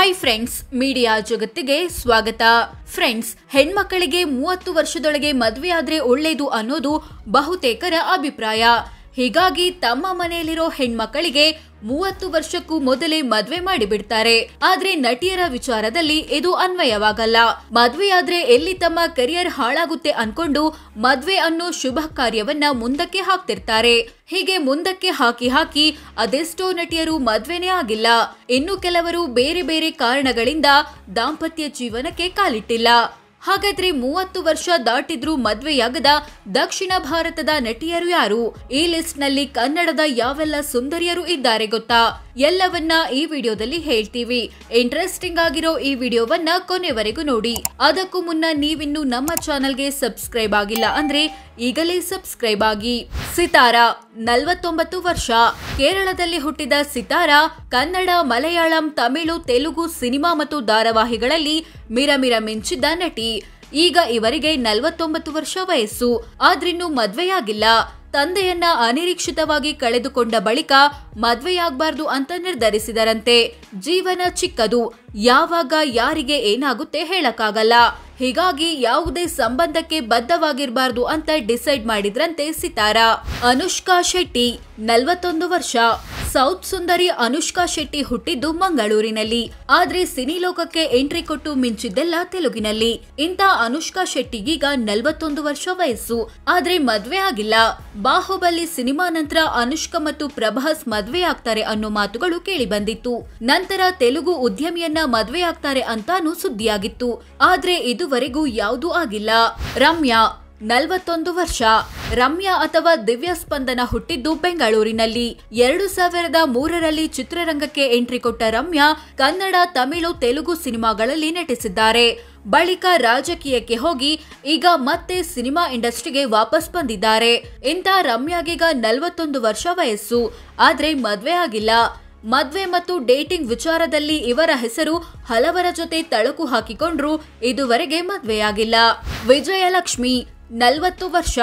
hi friends media ಜಗತ್ತಿಗೆ ಸ್ವಾಗತ friends ಹೆಣ್ಮಕ್ಕಳಿಗೆ ಮೂವತ್ತು ವರ್ಷದೊಳಗೆ ಮದುವೆಯಾದ್ರೆ ಒಳ್ಳೆಯದು ಅನ್ನೋದು ಬಹುತೇಕರ ಅಭಿಪ್ರಾಯ ಹೀಗಾಗಿ ತಮ್ಮ ಮನೆಯಲ್ಲಿರೋ ಹೆಣ್ಮಕ್ಕಳಿಗೆ ಮೂವತ್ತು ವರ್ಷಕ್ಕೂ ಮೊದಲೇ ಮದ್ವೆ ಮಾಡಿಬಿಡ್ತಾರೆ ಆದ್ರೆ ನಟಿಯರ ವಿಚಾರದಲ್ಲಿ ಇದು ಅನ್ವಯವಾಗಲ್ಲ ಮದ್ವೆಯಾದ್ರೆ ಎಲ್ಲಿ ತಮ್ಮ ಕೆರಿಯರ್ ಹಾಳಾಗುತ್ತೆ ಅನ್ಕೊಂಡು ಮದ್ವೆ ಅನ್ನೋ ಶುಭ ಕಾರ್ಯವನ್ನ ಮುಂದಕ್ಕೆ ಹಾಕ್ತಿರ್ತಾರೆ ಹೀಗೆ ಮುಂದಕ್ಕೆ ಹಾಕಿ ಹಾಕಿ ಅದೆಷ್ಟೋ ನಟಿಯರು ಮದ್ವೆನೇ ಆಗಿಲ್ಲ ಇನ್ನು ಕೆಲವರು ಬೇರೆ ಬೇರೆ ಕಾರಣಗಳಿಂದ ದಾಂಪತ್ಯ ಜೀವನಕ್ಕೆ ಕಾಲಿಟ್ಟಿಲ್ಲ ಹಾಗಾದ್ರೆ ಮೂವತ್ತು ವರ್ಷ ದಾಟಿದ್ರೂ ಮದುವೆಯಾಗದ ದಕ್ಷಿಣ ಭಾರತದ ನಟಿಯರು ಯಾರು ಈ ಲಿಸ್ಟ್ ನಲ್ಲಿ ಕನ್ನಡದ ಯಾವೆಲ್ಲ ಸುಂದರಿಯರು ಇದ್ದಾರೆ ಗೊತ್ತಾ ಎಲ್ಲವನ್ನ ಈ ವಿಡಿಯೋದಲ್ಲಿ ಹೇಳ್ತೀವಿ ಇಂಟ್ರೆಸ್ಟಿಂಗ್ ಆಗಿರೋ ಈ ವಿಡಿಯೋವನ್ನ ಕೊನೆವರೆಗೂ ನೋಡಿ ಅದಕ್ಕೂ ಮುನ್ನ ನೀವಿನ್ನು ನಮ್ಮ ಚಾನೆಲ್ಗೆ ಸಬ್ಸ್ಕ್ರೈಬ್ ಆಗಿಲ್ಲ ಅಂದ್ರೆ ಈಗಲೇ ಸಬ್ಸ್ಕ್ರೈಬ್ ಆಗಿ ಸಿತಾರಾ ನಲವತ್ತೊಂಬತ್ತು ವರ್ಷ ಕೇರಳದಲ್ಲಿ ಹುಟ್ಟಿದ ಸಿತಾರಾ ಕನ್ನಡ ಮಲಯಾಳಂ ತಮಿಳು ತೆಲುಗು ಸಿನಿಮಾ ಮತ್ತು ಧಾರಾವಾಹಿಗಳಲ್ಲಿ ಮಿರಮಿರ ಮಿಂಚಿದ್ದ ನಟಿ ಈಗ ಇವರಿಗೆ ನಲವತ್ತೊಂಬತ್ತು ವರ್ಷ ವಯಸ್ಸು ಆದ್ರಿನ್ನೂ ಮದ್ವೆಯಾಗಿಲ್ಲ ತಂದೆಯನ್ನ ಅನಿರೀಕ್ಷಿತವಾಗಿ ಕಳೆದುಕೊಂಡ ಬಳಿಕ ಮದ್ವೆಯಾಗಬಾರ್ದು ಅಂತ ನಿರ್ಧರಿಸಿದರಂತೆ ಜೀವನ ಚಿಕ್ಕದು ಯಾವಾಗ ಯಾರಿಗೆ ಏನಾಗುತ್ತೆ ಹೇಳಕ್ಕಾಗಲ್ಲ ಹೀಗಾಗಿ ಯಾವುದೇ ಸಂಬಂಧಕ್ಕೆ ಬದ್ಧವಾಗಿರಬಾರ್ದು ಅಂತ ಡಿಸೈಡ್ ಮಾಡಿದ್ರಂತೆ ಸಿತಾರಾ ಅನುಷ್ಕಾ ಶೆಟ್ಟಿ ನಲವತ್ತೊಂದು ವರ್ಷ ಸೌತ್ ಸುಂದರಿ ಅನುಷ್ಕಾ ಶೆಟ್ಟಿ ಹುಟ್ಟಿದ್ದು ಮಂಗಳೂರಿನಲ್ಲಿ ಆದ್ರೆ ಸಿನಿ ಲೋಕಕ್ಕೆ ಎಂಟ್ರಿ ಕೊಟ್ಟು ಮಿಂಚಿದ್ದೆಲ್ಲ ತೆಲುಗಿನಲ್ಲಿ ಇಂಥ ಅನುಷ್ಕಾ ಶೆಟ್ಟಿಗೀಗ ನಲವತ್ತೊಂದು ವರ್ಷ ವಯಸ್ಸು ಆದ್ರೆ ಮದ್ವೆ ಆಗಿಲ್ಲ ಬಾಹುಬಲಿ ಸಿನಿಮಾ ನಂತರ ಅನುಷ್ಕಾ ಮತ್ತು ಪ್ರಭಾಸ್ ಮದ್ವೆ ಆಗ್ತಾರೆ ಅನ್ನೋ ಮಾತುಗಳು ಕೇಳಿ ಬಂದಿತ್ತು ನಂತರ ತೆಲುಗು ಉದ್ಯಮಿಯನ್ನ ಮದ್ವೆ ಆಗ್ತಾರೆ ಅಂತಾನು ಸುದ್ದಿಯಾಗಿತ್ತು ಆದ್ರೆ ಇದುವರೆಗೂ ಯಾವುದೂ ಆಗಿಲ್ಲ ರಮ್ಯಾ ನಲವತ್ತೊಂದು ವರ್ಷ ರಮ್ಯಾ ಅಥವಾ ದಿವ್ಯ ಸ್ಪಂದನ ಹುಟ್ಟಿದ್ದು ಬೆಂಗಳೂರಿನಲ್ಲಿ ಎರಡು ಸಾವಿರದ ಮೂರರಲ್ಲಿ ಚಿತ್ರರಂಗಕ್ಕೆ ಎಂಟ್ರಿ ಕೊಟ್ಟ ರಮ್ಯಾ ಕನ್ನಡ ತಮಿಳು ತೆಲುಗು ಸಿನಿಮಾಗಳಲ್ಲಿ ನಟಿಸಿದ್ದಾರೆ ಬಳಿಕ ರಾಜಕೀಯಕ್ಕೆ ಹೋಗಿ ಈಗ ಮತ್ತೆ ಸಿನಿಮಾ ಇಂಡಸ್ಟ್ರಿಗೆ ವಾಪಸ್ ಬಂದಿದ್ದಾರೆ ಇಂಥ ರಮ್ಯಾಗೀಗ ನಲವತ್ತೊಂದು ವರ್ಷ ವಯಸ್ಸು ಆದ್ರೆ ಮದ್ವೆ ಆಗಿಲ್ಲ ಮದ್ವೆ ಮತ್ತು ಡೇಟಿಂಗ್ ವಿಚಾರದಲ್ಲಿ ಇವರ ಹೆಸರು ಹಲವರ ಜೊತೆ ತಳಕು ಹಾಕಿಕೊಂಡ್ರು ಇದುವರೆಗೆ ಮದ್ವೆಯಾಗಿಲ್ಲ ವಿಜಯಲಕ್ಷ್ಮಿ ನಲವತ್ತು ವರ್ಷ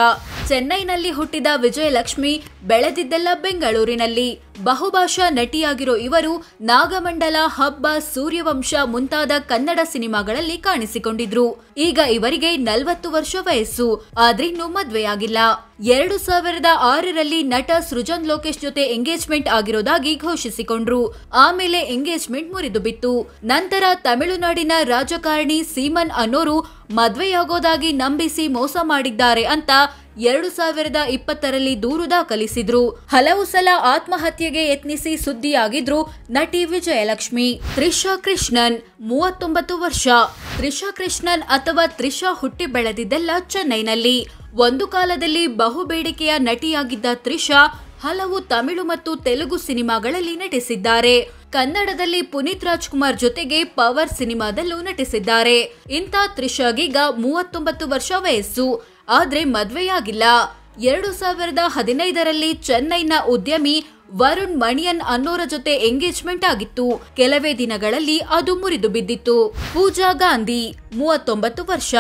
ಚೆನ್ನೈನಲ್ಲಿ ಹುಟ್ಟಿದ ವಿಜಯಲಕ್ಷ್ಮಿ ಬೆಳೆದಿದ್ದೆಲ್ಲ ಬೆಂಗಳೂರಿನಲ್ಲಿ ಬಹುಭಾಷಾ ನಟಿಯಾಗಿರೋ ಇವರು ನಾಗಮಂಡಲ ಹಬ್ಬ ಸೂರ್ಯವಂಶ ಮುಂತಾದ ಕನ್ನಡ ಸಿನಿಮಾಗಳಲ್ಲಿ ಕಾಣಿಸಿಕೊಂಡಿದ್ರು ಈಗ ಇವರಿಗೆ ನಲವತ್ತು ವರ್ಷ ವಯಸ್ಸು ಆದ್ರಿನ್ನೂ ಮದುವೆಯಾಗಿಲ್ಲ ಎರಡು ಸಾವಿರದ ಆರರಲ್ಲಿ ನಟ ಸೃಜನ್ ಲೋಕೇಶ್ ಜೊತೆ ಎಂಗೇಜ್ಮೆಂಟ್ ಆಗಿರೋದಾಗಿ ಘೋಷಿಸಿಕೊಂಡ್ರು ಆಮೇಲೆ ಎಂಗೇಜ್ಮೆಂಟ್ ಮುರಿದು ಬಿತ್ತು ನಂತರ ತಮಿಳುನಾಡಿನ ರಾಜಕಾರಣಿ ಸೀಮನ್ ಅನ್ನೋರು ಮದ್ವೆಯಾಗೋದಾಗಿ ನಂಬಿಸಿ ಮೋಸ ಮಾಡಿದ್ದಾರೆ ಅಂತ ಎರಡು ಸಾವಿರದ ಇಪ್ಪತ್ತರಲ್ಲಿ ದೂರು ದಾಖಲಿಸಿದ್ರು ಹಲವು ಸಲ ಆತ್ಮಹತ್ಯೆಗೆ ಯತ್ನಿಸಿ ಸುದ್ದಿಯಾಗಿದ್ರು ನಟಿ ವಿಜಯಲಕ್ಷ್ಮಿ ತ್ರಿಷಾ ಕೃಷ್ಣನ್ ಮೂವತ್ತೊಂಬತ್ತು ವರ್ಷ ತ್ರಿಷಾ ಕೃಷ್ಣನ್ ಅಥವಾ ತ್ರಿಷಾ ಹುಟ್ಟಿ ಬೆಳೆದಿದ್ದೆಲ್ಲ ಚೆನ್ನೈನಲ್ಲಿ ಒಂದು ಕಾಲದಲ್ಲಿ ಬಹು ಬೇಡಿಕೆಯ ನಟಿಯಾಗಿದ್ದ ತ್ರಿಷಾ ಹಲವು ತಮಿಳು ಮತ್ತು ತೆಲುಗು ಸಿನಿಮಾಗಳಲ್ಲಿ ನಟಿಸಿದ್ದಾರೆ ಕನ್ನಡದಲ್ಲಿ ಪುನೀತ್ ರಾಜ್ಕುಮಾರ್ ಜೊತೆಗೆ ಪವರ್ ಸಿನಿಮಾದಲ್ಲೂ ನಟಿಸಿದ್ದಾರೆ ಇಂಥ ತ್ರಿಷಾಗೀಗ ಮೂವತ್ತೊಂಬತ್ತು ವರ್ಷ ವಯಸ್ಸು ಆದ್ರೆ ಮದುವೆಯಾಗಿಲ್ಲ ಎರಡು ಸಾವಿರದ ಹದಿನೈದರಲ್ಲಿ ಚೆನ್ನೈನ ಉದ್ಯಮಿ ವರುಣ್ ಮಣಿಯನ್ ಅನ್ನೋರ ಜೊತೆ ಎಂಗೇಜ್ಮೆಂಟ್ ಆಗಿತ್ತು ಕೆಲವೇ ದಿನಗಳಲ್ಲಿ ಅದು ಮುರಿದು ಬಿದ್ದಿತ್ತು ಪೂಜಾ ಗಾಂಧಿ ಮೂವತ್ತೊಂಬತ್ತು ವರ್ಷ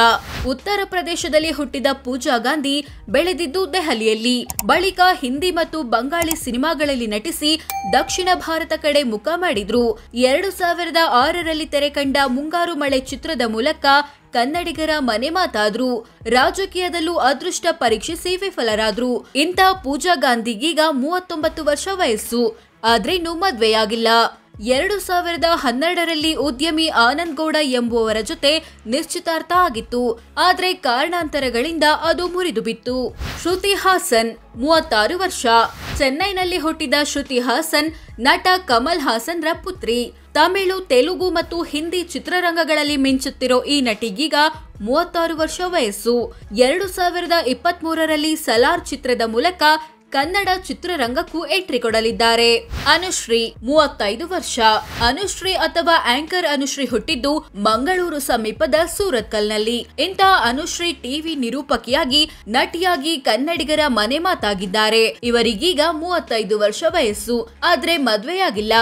ಉತ್ತರ ಪ್ರದೇಶದಲ್ಲಿ ಹುಟ್ಟಿದ ಪೂಜಾ ಗಾಂಧಿ ಬೆಳೆದಿದ್ದು ದೆಹಲಿಯಲ್ಲಿ ಬಳಿಕ ಹಿಂದಿ ಮತ್ತು ಬಂಗಾಳಿ ಸಿನಿಮಾಗಳಲ್ಲಿ ನಟಿಸಿ ದಕ್ಷಿಣ ಭಾರತ ಕಡೆ ಮುಖ ಮಾಡಿದ್ರು ಎರಡು ಸಾವಿರದ ಆರರಲ್ಲಿ ತೆರೆ ಕಂಡ ಮುಂಗಾರು ಮಳೆ ಚಿತ್ರದ ಮೂಲಕ ಕನ್ನಡಿಗರ ಮನೆ ಮಾತಾದ್ರು ರಾಜಕೀಯದಲ್ಲೂ ಅದೃಷ್ಟ ಪರೀಕ್ಷಿಸಿ ವಿಫಲರಾದ್ರು ಇಂಥ ಪೂಜಾ ಗಾಂಧಿಗೀಗ ಮೂವತ್ತೊಂಬತ್ತು ವರ್ಷ ವಯಸ್ಸು ಆದರೆ ಇನ್ನು ಮದುವೆಯಾಗಿಲ್ಲ ಎರಡು ಸಾವಿರದ ಹನ್ನೆರಡರಲ್ಲಿ ಉದ್ಯಮಿ ಆನಂದ್ ಗೌಡ ಎಂಬುವರ ಜೊತೆ ನಿಶ್ಚಿತಾರ್ಥ ಆಗಿತ್ತು ಆದರೆ ಕಾರಣಾಂತರಗಳಿಂದ ಅದು ಮುರಿದು ಬಿತ್ತು ಶ್ರುತಿ ಹಾಸನ್ ಮೂವತ್ತಾರು ವರ್ಷ ಚೆನ್ನೈನಲ್ಲಿ ಹುಟ್ಟಿದ ಶ್ರುತಿ ಹಾಸನ್ ನಟ ಕಮಲ್ ಹಾಸನ್ ರ ಪುತ್ರಿ ತಮಿಳು ತೆಲುಗು ಮತ್ತು ಹಿಂದಿ ಚಿತ್ರರಂಗಗಳಲ್ಲಿ ಮಿಂಚುತ್ತಿರೋ ಈ ನಟಿಗೀಗ ಮೂವತ್ತಾರು ವರ್ಷ ವಯಸ್ಸು ಎರಡು ಸಾವಿರದ ಇಪ್ಪತ್ತ್ ಮೂರರಲ್ಲಿ ಸಲಾರ್ ಚಿತ್ರದ ಮೂಲಕ ಕನ್ನಡ ಚಿತ್ರರಂಗಕ್ಕೂ ಎಂಟ್ರಿ ಕೊಡಲಿದ್ದಾರೆ ಅನುಶ್ರೀ ಮೂವತ್ತೈದು ವರ್ಷ ಅನುಶ್ರೀ ಅಥವಾ ಆಂಕರ್ ಅನುಶ್ರೀ ಹುಟ್ಟಿದ್ದು ಮಂಗಳೂರು ಸಮೀಪದ ಸೂರತ್ಕಲ್ನಲ್ಲಿ ಇಂತಹ ಅನುಶ್ರೀ ಟಿವಿ ನಿರೂಪಕಿಯಾಗಿ ನಟಿಯಾಗಿ ಕನ್ನಡಿಗರ ಮನೆ ಮಾತಾಗಿದ್ದಾರೆ ಇವರಿಗೀಗ ಮೂವತ್ತೈದು ವರ್ಷ ವಯಸ್ಸು ಆದ್ರೆ ಮದ್ವೆಯಾಗಿಲ್ಲ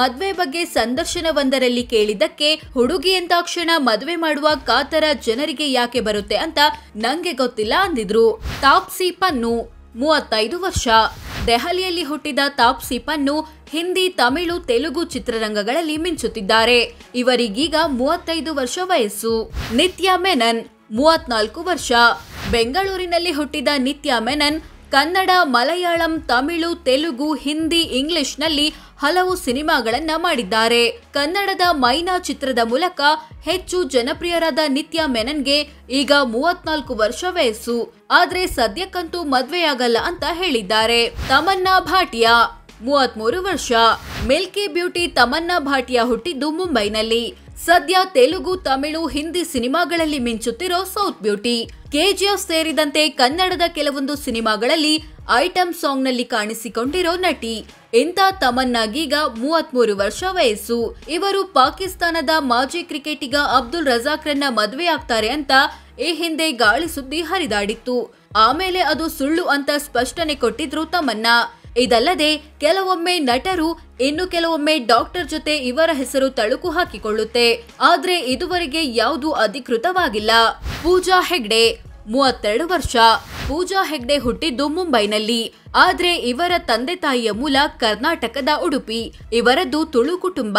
ಮದ್ವೆ ಬಗ್ಗೆ ಸಂದರ್ಶನವೊಂದರಲ್ಲಿ ಕೇಳಿದ್ದಕ್ಕೆ ಹುಡುಗಿ ಎಂದಾಕ್ಷಣ ಮದ್ವೆ ಮಾಡುವ ಕಾತರ ಜನರಿಗೆ ಯಾಕೆ ಬರುತ್ತೆ ಅಂತ ನಂಗೆ ಗೊತ್ತಿಲ್ಲ ಅಂದಿದ್ರು ತಾಪ್ಸಿ ಪನ್ನು ಮೂವತ್ತೈದು ವರ್ಷ ದೆಹಲಿಯಲ್ಲಿ ಹುಟ್ಟಿದ ತಾಪ್ಸಿ ಪನ್ನು ಹಿಂದಿ ತಮಿಳು ತೆಲುಗು ಚಿತ್ರರಂಗಗಳಲ್ಲಿ ಮಿಂಚುತ್ತಿದ್ದಾರೆ ಇವರಿಗೀಗ ಮೂವತ್ತೈದು ವರ್ಷ ವಯಸ್ಸು ನಿತ್ಯ ಮೆನನ್ ಮೂವತ್ನಾಲ್ಕು ವರ್ಷ ಬೆಂಗಳೂರಿನಲ್ಲಿ ಹುಟ್ಟಿದ ನಿತ್ಯ ಮೆನನ್ ಕನ್ನಡ ಮಲಯಾಳಂ ತಮಿಳು ತೆಲುಗು ಹಿಂದಿ ಇಂಗ್ಲಿಷ್ನಲ್ಲಿ ಹಲವು ಸಿನಿಮಾಗಳನ್ನ ಮಾಡಿದ್ದಾರೆ ಕನ್ನಡದ ಮೈನಾ ಚಿತ್ರದ ಮೂಲಕ ಹೆಚ್ಚು ಜನಪ್ರಿಯರಾದ ನಿತ್ಯ ಮೆನನ್ಗೆ ಈಗ ಮೂವತ್ನಾಲ್ಕು ವರ್ಷ ವಯಸ್ಸು ಆದ್ರೆ ಸದ್ಯಕ್ಕಂತೂ ಮದ್ವೆಯಾಗಲ್ಲ ಅಂತ ಹೇಳಿದ್ದಾರೆ ತಮನ್ನಾ ಭಾಟಿಯಾ ಮೂವತ್ಮೂರು ವರ್ಷ ಮಿಲ್ಕಿ ಬ್ಯೂಟಿ ತಮನ್ನಾ ಭಾಟಿಯಾ ಹುಟ್ಟಿದ್ದು ಮುಂಬೈನಲ್ಲಿ ಸದ್ಯ ತೆಲುಗು ತಮಿಳು ಹಿಂದಿ ಸಿನಿಮಾಗಳಲ್ಲಿ ಮಿಂಚುತ್ತಿರೋ ಸೌತ್ ಬ್ಯೂಟಿ ಕೆಜಿಎಫ್ ಸೇರಿದಂತೆ ಕನ್ನಡದ ಕೆಲವೊಂದು ಸಿನಿಮಾಗಳಲ್ಲಿ ಐಟಂ ಸಾಂಗ್ನಲ್ಲಿ ಕಾಣಿಸಿಕೊಂಡಿರೋ ನಟಿ ಇಂಥ ತಮನ್ನಾಗೀಗ ಮೂವತ್ಮೂರು ವರ್ಷ ವಯಸ್ಸು ಇವರು ಪಾಕಿಸ್ತಾನದ ಮಾಜಿ ಕ್ರಿಕೆಟಿಗ ಅಬ್ದುಲ್ ರಜಾಕ್ರನ್ನ ಮದುವೆ ಆಗ್ತಾರೆ ಅಂತ ಈ ಹಿಂದೆ ಗಾಳಿ ಸುದ್ದಿ ಹರಿದಾಡಿತ್ತು ಆಮೇಲೆ ಅದು ಸುಳ್ಳು ಅಂತ ಸ್ಪಷ್ಟನೆ ಕೊಟ್ಟಿದ್ರು ತಮನ್ನ ಇದಲ್ಲದೆ ಕೆಲವೊಮ್ಮೆ ನಟರು ಇನ್ನು ಕೆಲವೊಮ್ಮೆ ಡಾಕ್ಟರ್ ಜೊತೆ ಇವರ ಹೆಸರು ತಳುಕು ಹಾಕಿಕೊಳ್ಳುತ್ತೆ ಆದ್ರೆ ಇದುವರೆಗೆ ಯಾವುದೂ ಅಧಿಕೃತವಾಗಿಲ್ಲ ಪೂಜಾ ಹೆಗ್ಡೆ ಮೂವತ್ತೆರಡು ವರ್ಷ ಪೂಜಾ ಹೆಗ್ಡೆ ಹುಟ್ಟಿದ್ದು ಮುಂಬೈನಲ್ಲಿ ಆದ್ರೆ ಇವರ ತಂದೆ ತಾಯಿಯ ಮೂಲ ಕರ್ನಾಟಕದ ಉಡುಪಿ ಇವರದ್ದು ತುಳು ಕುಟುಂಬ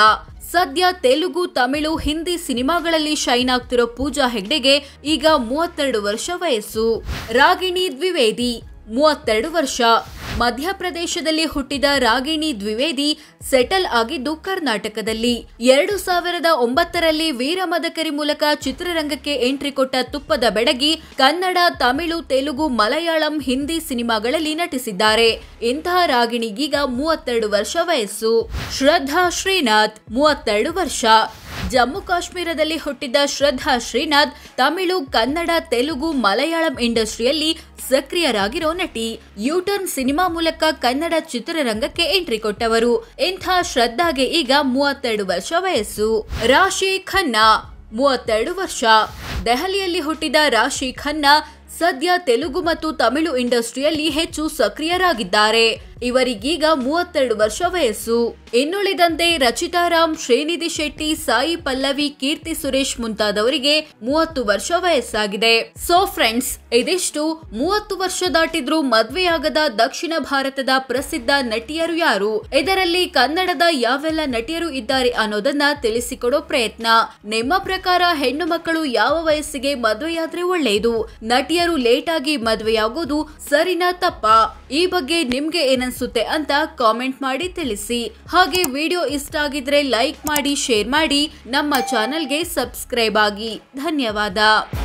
ಸದ್ಯ ತೆಲುಗು ತಮಿಳು ಹಿಂದಿ ಸಿನಿಮಾಗಳಲ್ಲಿ ಶೈನ್ ಆಗ್ತಿರೋ ಪೂಜಾ ಹೆಗ್ಡೆಗೆ ಈಗ ಮೂವತ್ತೆರಡು ವರ್ಷ ವಯಸ್ಸು ರಾಗಿಣಿ ದ್ವಿವೇದಿ ಮೂವತ್ತೆರಡು ವರ್ಷ ಮಧ್ಯಪ್ರದೇಶದಲ್ಲಿ ಹುಟ್ಟಿದ ರಾಗಿಣಿ ದ್ವಿವೇದಿ ಸೆಟಲ್ ಆಗಿದ್ದು ಕರ್ನಾಟಕದಲ್ಲಿ ಎರಡು ಸಾವಿರದ ಒಂಬತ್ತರಲ್ಲಿ ವೀರಮದಕರಿ ಮೂಲಕ ಚಿತ್ರರಂಗಕ್ಕೆ ಎಂಟ್ರಿ ಕೊಟ್ಟ ತುಪ್ಪದ ಬೆಡಗಿ ಕನ್ನಡ ತಮಿಳು ತೆಲುಗು ಮಲಯಾಳಂ ಹಿಂದಿ ಸಿನಿಮಾಗಳಲ್ಲಿ ನಟಿಸಿದ್ದಾರೆ ಇಂತಹ ರಾಗಿಣಿಗೀಗ ಮೂವತ್ತೆರಡು ವರ್ಷ ವಯಸ್ಸು ಶ್ರದ್ಧಾ ಶ್ರೀನಾಥ್ ಮೂವತ್ತೆರಡು ವರ್ಷ ಜಮ್ಮು ಕಾಶ್ಮೀರದಲ್ಲಿ ಹುಟ್ಟಿದ ಶ್ರದ್ಧಾ ಶ್ರೀನಾಥ್ ತಮಿಳು ಕನ್ನಡ ತೆಲುಗು ಮಲಯಾಳಂ ಇಂಡಸ್ಟ್ರಿಯಲ್ಲಿ ಸಕ್ರಿಯರಾಗಿರೋ ನಟಿ ಯೂಟರ್ನ್ ಸಿನಿಮಾ ಮೂಲಕ ಕನ್ನಡ ಚಿತ್ರರಂಗಕ್ಕೆ ಎಂಟ್ರಿ ಕೊಟ್ಟವರು ಇಂಥ ಶ್ರದ್ಧಾಗೆ ಈಗ ಮೂವತ್ತೆರಡು ವರ್ಷ ವಯಸ್ಸು ರಾಶಿ ಖನ್ನಾ ಮೂವತ್ತೆರಡು ವರ್ಷ ದೆಹಲಿಯಲ್ಲಿ ಹುಟ್ಟಿದ ರಾಶಿ ಖನ್ನಾ ಸದ್ಯ ತೆಲುಗು ಮತ್ತು ತಮಿಳು ಇಂಡಸ್ಟ್ರಿಯಲ್ಲಿ ಹೆಚ್ಚು ಸಕ್ರಿಯರಾಗಿದ್ದಾರೆ ಇವರಿಗೀಗ ಮೂವತ್ತೆರಡು ವರ್ಷ ವಯಸ್ಸು ಇನ್ನುಳಿದಂತೆ ರಚಿತಾ ರಾಮ್ ಶ್ರೀನಿಧಿ ಶೆಟ್ಟಿ ಸಾಯಿ ಪಲ್ಲವಿ ಕೀರ್ತಿ ಸುರೇಶ್ ಮುಂತಾದವರಿಗೆ ಮೂವತ್ತು ವರ್ಷ ವಯಸ್ಸಾಗಿದೆ ಸೊ ಫ್ರೆಂಡ್ಸ್ ಇದಿಷ್ಟು ಮೂವತ್ತು ವರ್ಷ ದಾಟಿದ್ರೂ ಮದುವೆಯಾಗದ ದಕ್ಷಿಣ ಭಾರತದ ಪ್ರಸಿದ್ಧ ನಟಿಯರು ಯಾರು ಇದರಲ್ಲಿ ಕನ್ನಡದ ಯಾವೆಲ್ಲ ನಟಿಯರು ಇದ್ದಾರೆ ಅನ್ನೋದನ್ನ ತಿಳಿಸಿಕೊಡೋ ಪ್ರಯತ್ನ ನಿಮ್ಮ ಪ್ರಕಾರ ಹೆಣ್ಣು ಮಕ್ಕಳು ಯಾವ ವಯಸ್ಸಿಗೆ ಮದುವೆಯಾದ್ರೆ ಒಳ್ಳೆಯದು ನಟಿಯರು ಲೇಟ್ ಆಗಿ ಮದುವೆಯಾಗೋದು ಸರಿನಾ ತಪ್ಪಾ ಈ ಬಗ್ಗೆ ನಿಮ್ಗೆ ಏನನ್ಸುತ್ತೆ ಅಂತ ಕಾಮೆಂಟ್ ಮಾಡಿ ತಿಳಿಸಿ ಹಾಗೆ ವಿಡಿಯೋ ಇಷ್ಟ ಆಗಿದ್ರೆ ಲೈಕ್ ಮಾಡಿ ಶೇರ್ ಮಾಡಿ ನಮ್ಮ ಚಾನೆಲ್ಗೆ ಸಬ್ಸ್ಕ್ರೈಬ್ ಆಗಿ ಧನ್ಯವಾದ